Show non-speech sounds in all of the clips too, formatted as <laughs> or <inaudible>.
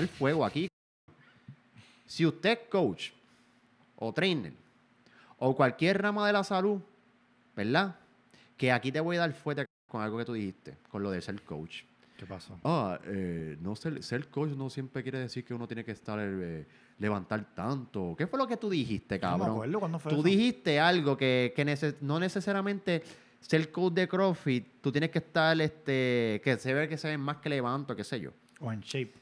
el fuego aquí. Si usted es coach o trainer o cualquier rama de la salud, ¿verdad? Que aquí te voy a dar fuerte con algo que tú dijiste, con lo de ser coach. ¿Qué pasó? Ah, eh, no ser, ser, coach no siempre quiere decir que uno tiene que estar eh, levantar tanto. ¿Qué fue lo que tú dijiste, cabrón? No me acuerdo fue Tú dijiste algo que, no necesariamente ser coach de CrossFit, tú tienes que estar, este, que se ve que se ve más que levanto, qué sé yo. O en shape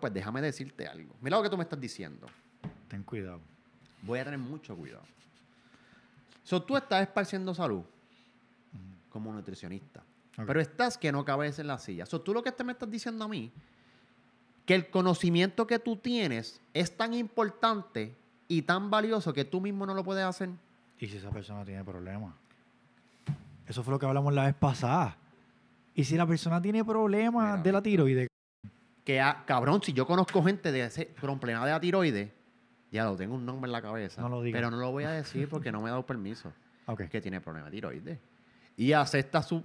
pues déjame decirte algo. Mira lo que tú me estás diciendo. Ten cuidado. Voy a tener mucho cuidado. So, tú estás esparciendo salud como nutricionista. Pero estás que no cabes en la silla. So, tú lo que te me estás diciendo a mí, que el conocimiento que tú tienes es tan importante y tan valioso que tú mismo no lo puedes hacer. ¿Y si esa persona tiene problemas? Eso fue lo que hablamos la vez pasada. ¿Y si la persona tiene problemas de la tiroides? Que, ah, cabrón, si yo conozco gente de ese problema de tiroides, ya lo tengo un nombre en la cabeza. Pero no lo voy a <laughs> decir porque no me ha dado permiso. Okay. Que tiene problema de tiroides. Y acepta su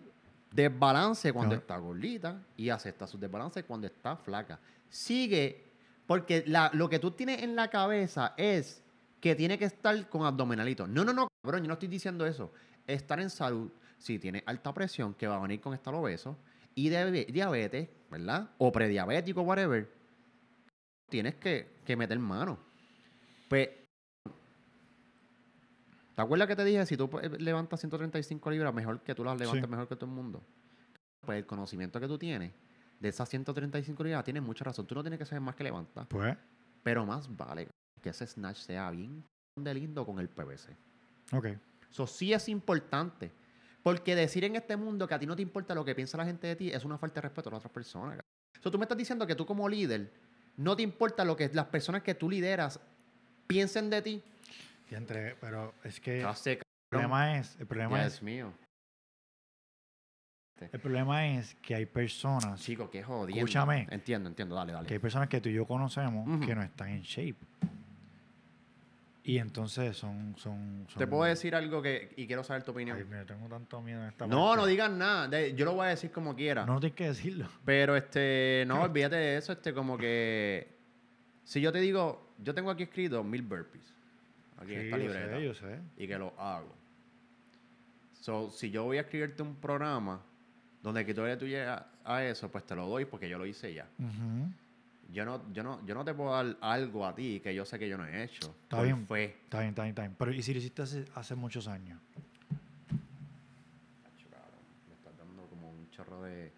desbalance cuando está gordita y acepta su desbalance cuando está flaca. Sigue, porque lo que tú tienes en la cabeza es que tiene que estar con abdominalito. No, no, no, cabrón, yo no estoy diciendo eso. Estar en salud, si tiene alta presión, que va a venir con estar obeso, y diabetes, ¿verdad? O prediabético, whatever, tienes que, que meter mano. Pues, ¿te acuerdas que te dije? Si tú eh, levantas 135 libras, mejor que tú las levantes mejor que todo el mundo. Pues el conocimiento que tú tienes de esas 135 libras, tienes mucha razón. Tú no tienes que saber más que levantar. Pues. Pero más vale que ese snatch sea bien de lindo con el PVC. Ok. Eso sí es importante. Porque decir en este mundo que a ti no te importa lo que piensa la gente de ti es una falta de respeto a las otras personas. O tú me estás diciendo que tú como líder no te importa lo que las personas que tú lideras piensen de ti. Y entre, pero es que el problema es, el problema es, mío. El problema es que hay personas. Chico, qué jodido. Escúchame. Entiendo, entiendo, dale, dale. Que hay personas que tú y yo conocemos que no están en shape. Y entonces son, son, Te puedo decir algo que, y quiero saber tu opinión. No, no digas nada. yo lo voy a decir como quiera. No tienes que decirlo. Pero este, no, <laughs> olvídate de eso. Este, como que. Si yo te digo, yo tengo aquí escrito mil burpees. Aquí en esta Y que lo hago. So, si yo voy a escribirte un programa donde que tú llegas a, eso, pues te lo doy porque yo lo hice ya yo no, yo no, yo no te puedo dar algo a ti que yo sé que yo no he hecho. Está bien. Está bien, está bien, está bien. Pero ¿y si lo hiciste hace, muchos años? Me estás dando como un chorro de,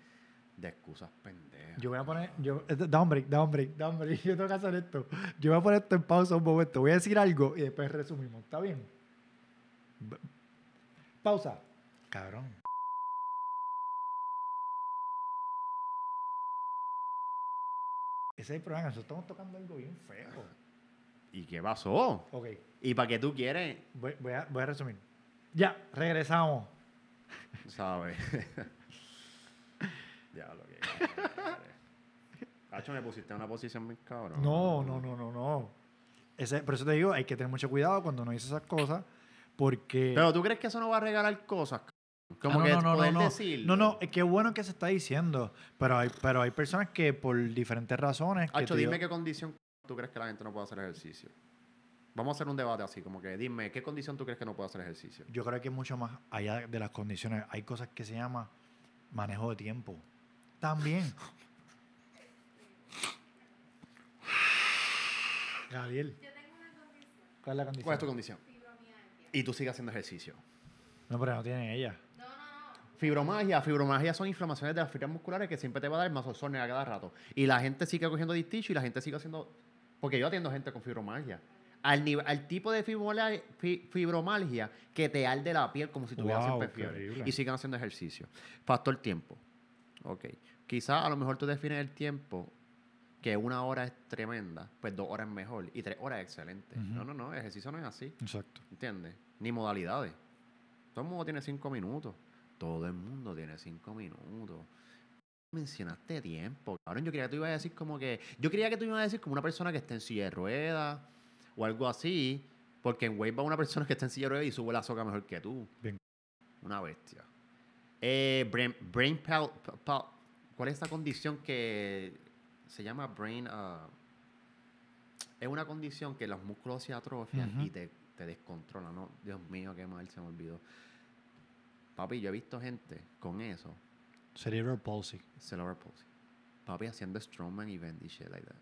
de excusas pendejas. Yo voy a poner, yo, eh, da hombre da hombre da hombre <laughs> Yo tengo que hacer esto. Yo voy a poner esto en pausa un momento. Voy a decir algo y después resumimos. ¿Está bien? Pausa. Cabrón. Ese es el problema, nosotros estamos tocando algo bien feo. ¿Y qué pasó? Ok. ¿Y para qué tú quieres? Voy, a, resumir. Ya, regresamos. <laughs> ¿Sabes? <laughs> ya lo que. Hacho, me pusiste en una posición muy cabrón. No, no, no, no, no. Ese, por eso te digo, hay que tener mucho cuidado cuando no dice esas cosas, porque... Pero tú crees que eso no va a regalar cosas, como ah, que no, no, no, No, no, eh, qué bueno que se está diciendo. Pero hay, pero hay personas que por diferentes razones. Hacho, dime qué condición tú crees que la gente no puede hacer ejercicio. Vamos a hacer un debate así, como que dime, ¿qué condición tú crees que no puede hacer ejercicio? Yo creo que es mucho más allá de las condiciones. Hay cosas que se llama manejo de tiempo. También. <laughs> Gabriel. Yo tengo una condición. ¿Cuál es la condición? ¿Cuál es tu condición? Y tú sigues haciendo ejercicio. No, pero no tiene ella. Fibromagia, fibromagia son inflamaciones de las fibras musculares que siempre te va a dar masozón a cada rato. Y la gente sigue cogiendo disticho y la gente sigue haciendo. Porque yo atiendo gente con fibromagia. Al, nivel, al tipo de fibromagia, fibromalgia que te arde la piel como si tuvieras siempre Y sigan haciendo ejercicio. Factor tiempo. Ok. Quizás a lo mejor tú defines el tiempo que una hora es tremenda, pues dos horas es mejor y tres horas es excelente. No, no, no, ejercicio no es así. Exacto. ¿Entiendes? Ni modalidades. Todo el mundo tiene cinco minutos. Todo el mundo tiene cinco minutos. Mencionaste tiempo. Ahora yo creía que tú ibas a decir como que. Yo creía que tú ibas a decir como una persona que está en silla de ruedas o algo así. Porque en Wave va una persona que está en silla de ruedas y sube la soca mejor que tú. Una bestia. Eh, brain, ¿Cuál es esta condición que se llama brain? Ah? es una condición que los músculos se atrofian y te, te descontrolan, ¿no? Dios mío, qué mal, se me olvidó. Papi, yo he visto gente con eso. Cerebral palsy. Cerebral palsy. Papi haciendo strongman y shit like that.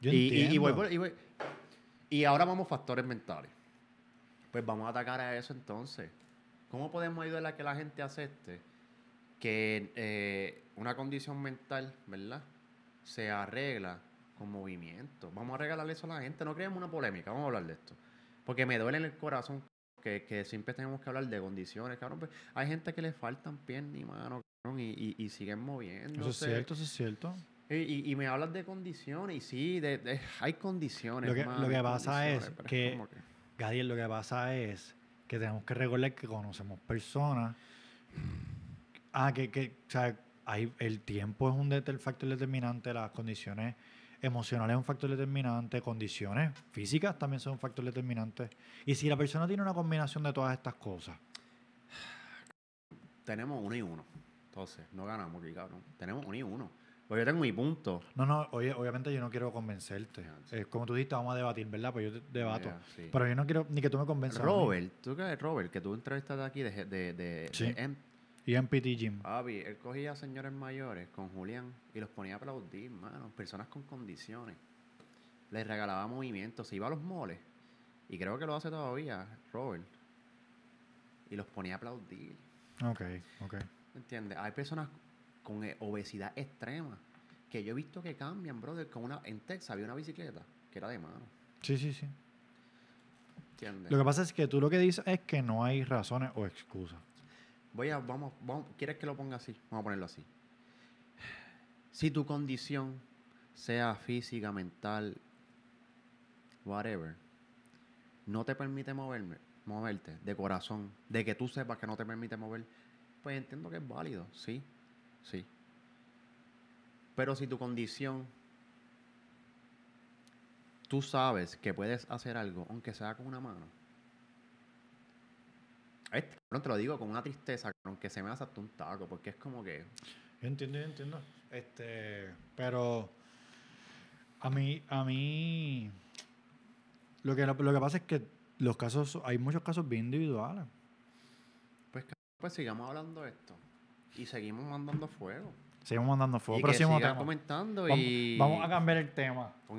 Yo y, entiendo. Y, ahora vamos factores mentales. Pues vamos a atacar a eso entonces. ¿Cómo podemos ayudar a que la gente acepte que eh, una condición mental, ¿verdad? Se arregla con movimiento. Vamos a regalarle eso a la gente. No creemos una polémica, vamos a hablar de esto. Porque me duele en el corazón que, siempre tenemos que hablar de condiciones, cabrón. Pues, hay gente que le faltan piernas ni manos, cabrón, y, y, siguen moviendo. Eso es cierto, eso es cierto. Y, me hablas de condiciones, y sí, hay condiciones. Lo que, lo que pasa es que, Gadiel, lo que pasa es que tenemos que recordar que conocemos personas. Ah, que, o sea, hay, el tiempo es un factor determinante, las condiciones emocional es un factor determinante, condiciones físicas también son un factor determinante. Y si la persona tiene una combinación de todas estas cosas. Tenemos uno y uno. Entonces, no ganamos aquí, cabrón. Tenemos uno y uno. Pues yo tengo mi punto. No, no, oye, obviamente yo no quiero convencerte. Ah, como tú dijiste, vamos a debatir, ¿verdad? Pues yo debato. Pero yo no quiero ni que tú me convenzas. Robert, tú que Robert, que tú entrevistaste aquí de, de y en PT Gym. Papi, él cogía a señores mayores con Julián y los ponía a aplaudir, mano. Personas con condiciones. Les regalaba movimientos. Se iba a los moles. Y creo que lo hace todavía, Robert. Y los ponía a aplaudir. Ok, ok. ¿Entiendes? Hay personas con e, obesidad extrema que yo he visto que cambian, brother. Con una, en Texas había una bicicleta que era de mano. Sí, sí, sí. ¿Entiendes? Lo que pasa es que tú lo que dices es que no hay razones o excusas vamos, vamos, ¿quieres que lo ponga así? Vamos a ponerlo así. Si tu condición, sea física, mental, whatever, no te permite moverme, moverte de corazón, de que tú sepas que no te permite mover, pues entiendo que es válido, sí, sí. Pero si tu condición, tú sabes que puedes hacer algo, aunque sea con una mano, este, cabrón, te lo digo con una tristeza, cabrón, que se me hace hasta un taco, porque es como que. Yo entiendo, yo entiendo. Este, pero a mí, a mí. Lo que, lo que pasa es que los casos, hay muchos casos bien individuales. Pues, pues sigamos hablando de esto. Y seguimos mandando fuego. Seguimos mandando fuego, que comentando vamos, y... vamos a cambiar el tema. Con